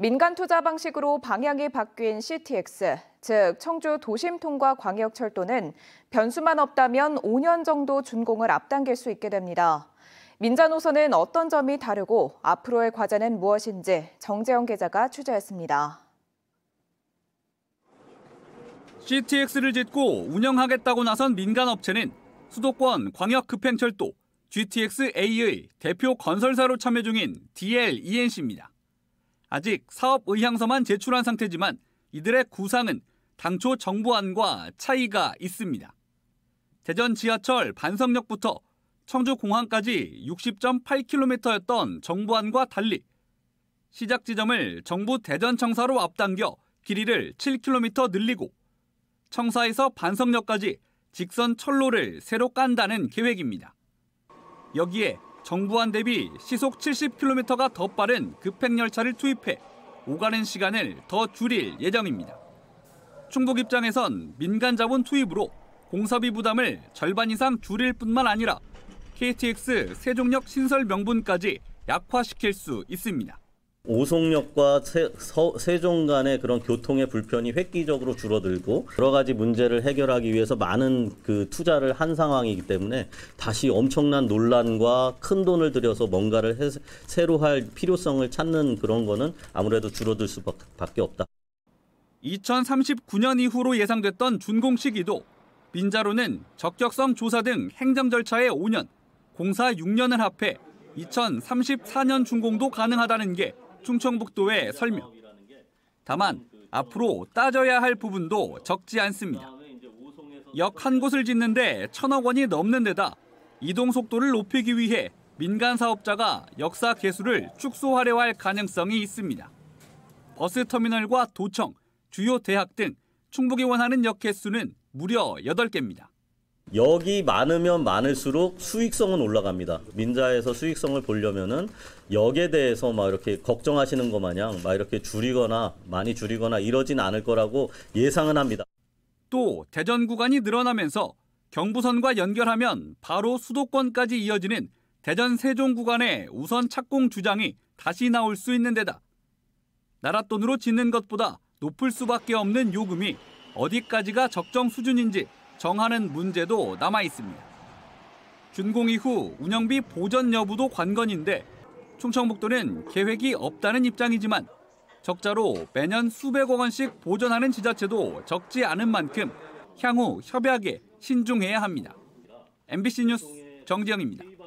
민간 투자 방식으로 방향이 바뀐 CTX, 즉 청주 도심통과 광역철도는 변수만 없다면 5년 정도 준공을 앞당길 수 있게 됩니다. 민자 노선은 어떤 점이 다르고 앞으로의 과제는 무엇인지 정재영 기자가 취재했습니다. CTX를 짓고 운영하겠다고 나선 민간 업체는 수도권 광역급행철도 g t x a a 대표 건설사로 참여 중인 DL-ENC입니다. 아직 사업 의향서만 제출한 상태지만 이들의 구상은 당초 정부안과 차이가 있습니다. 대전 지하철 반성역부터 청주공항까지 60.8km였던 정부안과 달리 시작 지점을 정부 대전청사로 앞당겨 길이를 7km 늘리고 청사에서 반성역까지 직선 철로를 새로 깐다는 계획입니다. 여기에 정부안 대비 시속 70km가 더 빠른 급행열차를 투입해 오가는 시간을 더 줄일 예정입니다. 충북 입장에선 민간 자본 투입으로 공사비 부담을 절반 이상 줄일 뿐만 아니라 KTX 세종역 신설 명분까지 약화시킬 수 있습니다. 오송역과 세, 서, 세종 간의 그런 교통의 불편이 획기적으로 줄어들고 여러 가지 문제를 해결하기 위해서 많은 그 투자를 한 상황이기 때문에 다시 엄청난 논란과 큰 돈을 들여서 뭔가를 해, 새로 할 필요성을 찾는 그런 거는 아무래도 줄어들 수밖에 없다. 2039년 이후로 예상됐던 준공 시기도 빈자로는 적격성 조사 등 행정 절차에 5년, 공사 6년을 합해 2034년 준공도 가능하다는 게 충청북도의 설명. 다만 앞으로 따져야 할 부분도 적지 않습니다. 역 한 곳을 짓는데 천억 원이 넘는 데다 이동 속도를 높이기 위해 민간 사업자가 역사 개수를 축소하려 할 가능성이 있습니다. 버스 터미널과 도청, 주요 대학 등 충북이 원하는 역 개수는 무려 8개입니다. 여기 많으면 많을수록 수익성은 올라갑니다. 민자에서 수익성을 보려면은 역에 대해서 막 이렇게 걱정하시는 것 마냥 막 이렇게 줄이거나 많이 줄이거나 이러진 않을 거라고 예상은 합니다. 또 대전 구간이 늘어나면서 경부선과 연결하면 바로 수도권까지 이어지는 대전 세종 구간의 우선 착공 주장이 다시 나올 수 있는 데다 나랏돈으로 짓는 것보다 높을 수밖에 없는 요금이 어디까지가 적정 수준인지 정하는 문제도 남아 있습니다. 준공 이후 운영비 보전 여부도 관건인데 충청북도는 계획이 없다는 입장이지만 적자로 매년 수백억 원씩 보전하는 지자체도 적지 않은 만큼 향후 협약에 신중해야 합니다. MBC 뉴스 정지영입니다.